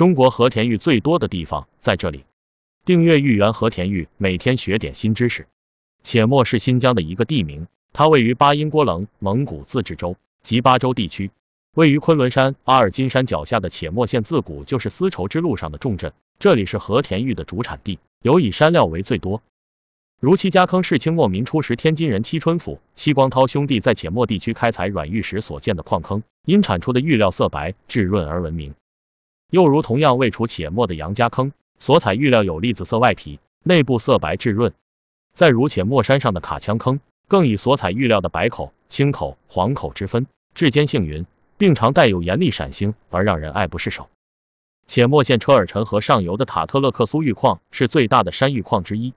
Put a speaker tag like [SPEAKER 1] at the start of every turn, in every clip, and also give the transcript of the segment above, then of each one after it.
[SPEAKER 1] 中国和田玉最多的地方在这里。订阅玉源和田玉，每天学点新知识。且末是新疆的一个地名，它位于巴音郭楞蒙古自治州及巴州地区，位于昆仑山、阿尔金山脚下的且末县，自古就是丝绸之路上的重镇。这里是和田玉的主产地，尤以山料为最多。如其家坑是清末民初时天津人戚春甫、戚光涛兄弟在且末地区开采软玉石所建的矿坑，因产出的玉料色白、质润而闻名。又如同样未除且末的杨家坑所采玉料有栗子色外皮，内部色白质润；再如且末山上的卡羌坑，更以所采玉料的白口、青口、黄口之分，质坚性匀，并常带有严厉闪星，而让人爱不释手。且末县车尔臣河上游的塔特勒克苏玉矿是最大的山玉矿之一。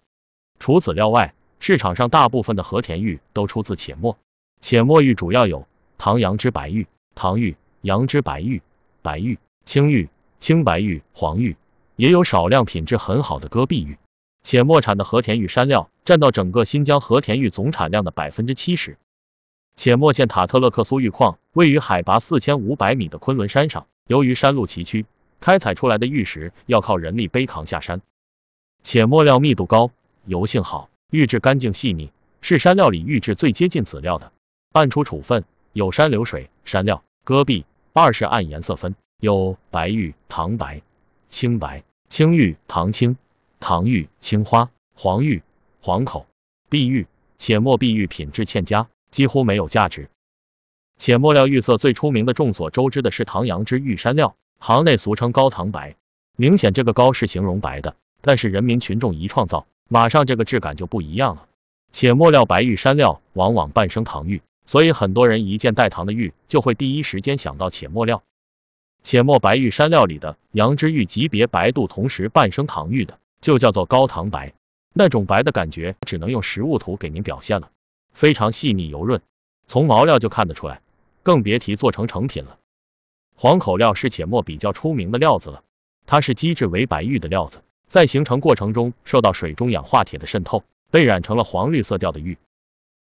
[SPEAKER 1] 除此料外，市场上大部分的和田玉都出自且末。且末玉主要有唐羊脂白玉、唐玉、羊脂白玉、白玉、青玉。青白玉、黄玉也有少量品质很好的戈壁玉，且末产的和田玉山料占到整个新疆和田玉总产量的百分之七十。且末县塔特勒克苏玉矿位于海拔四千五百米的昆仑山上，由于山路崎岖，开采出来的玉石要靠人力背扛下山。且末料密度高，油性好，玉质干净细腻，是山料里玉质最接近籽料的。按出处分，有山流水、山料、戈壁；二是按颜色分。有白玉、糖白、青白、青玉、糖青、糖玉、青花、黄玉、黄口、碧玉，且墨碧玉品质欠佳，几乎没有价值。且墨料玉色最出名的，众所周知的是唐阳之玉山料，行内俗称高糖白，明显这个高是形容白的，但是人民群众一创造，马上这个质感就不一样了。且墨料白玉山料往往伴生糖玉，所以很多人一见带糖的玉，就会第一时间想到且墨料。且末白玉山料里的羊脂玉级别白度，同时伴生糖玉的，就叫做高糖白。那种白的感觉，只能用实物图给您表现了，非常细腻油润，从毛料就看得出来，更别提做成成品了。黄口料是且末比较出名的料子了，它是机制为白玉的料子，在形成过程中受到水中氧化铁的渗透，被染成了黄绿色调的玉。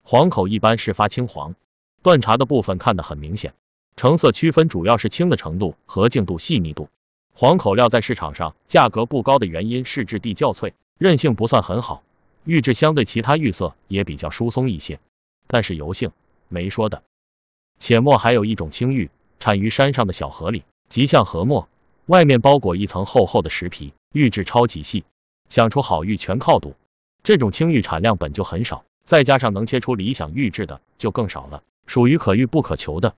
[SPEAKER 1] 黄口一般是发青黄，断茬的部分看得很明显。成色区分主要是青的程度和净度、细腻度。黄口料在市场上价格不高的原因是质地较脆，韧性不算很好，玉质相对其他玉色也比较疏松一些。但是油性没说的。且墨还有一种青玉，产于山上的小河里，极像河墨，外面包裹一层厚厚的石皮，玉质超级细。想出好玉全靠赌，这种青玉产量本就很少，再加上能切出理想玉质的就更少了，属于可遇不可求的。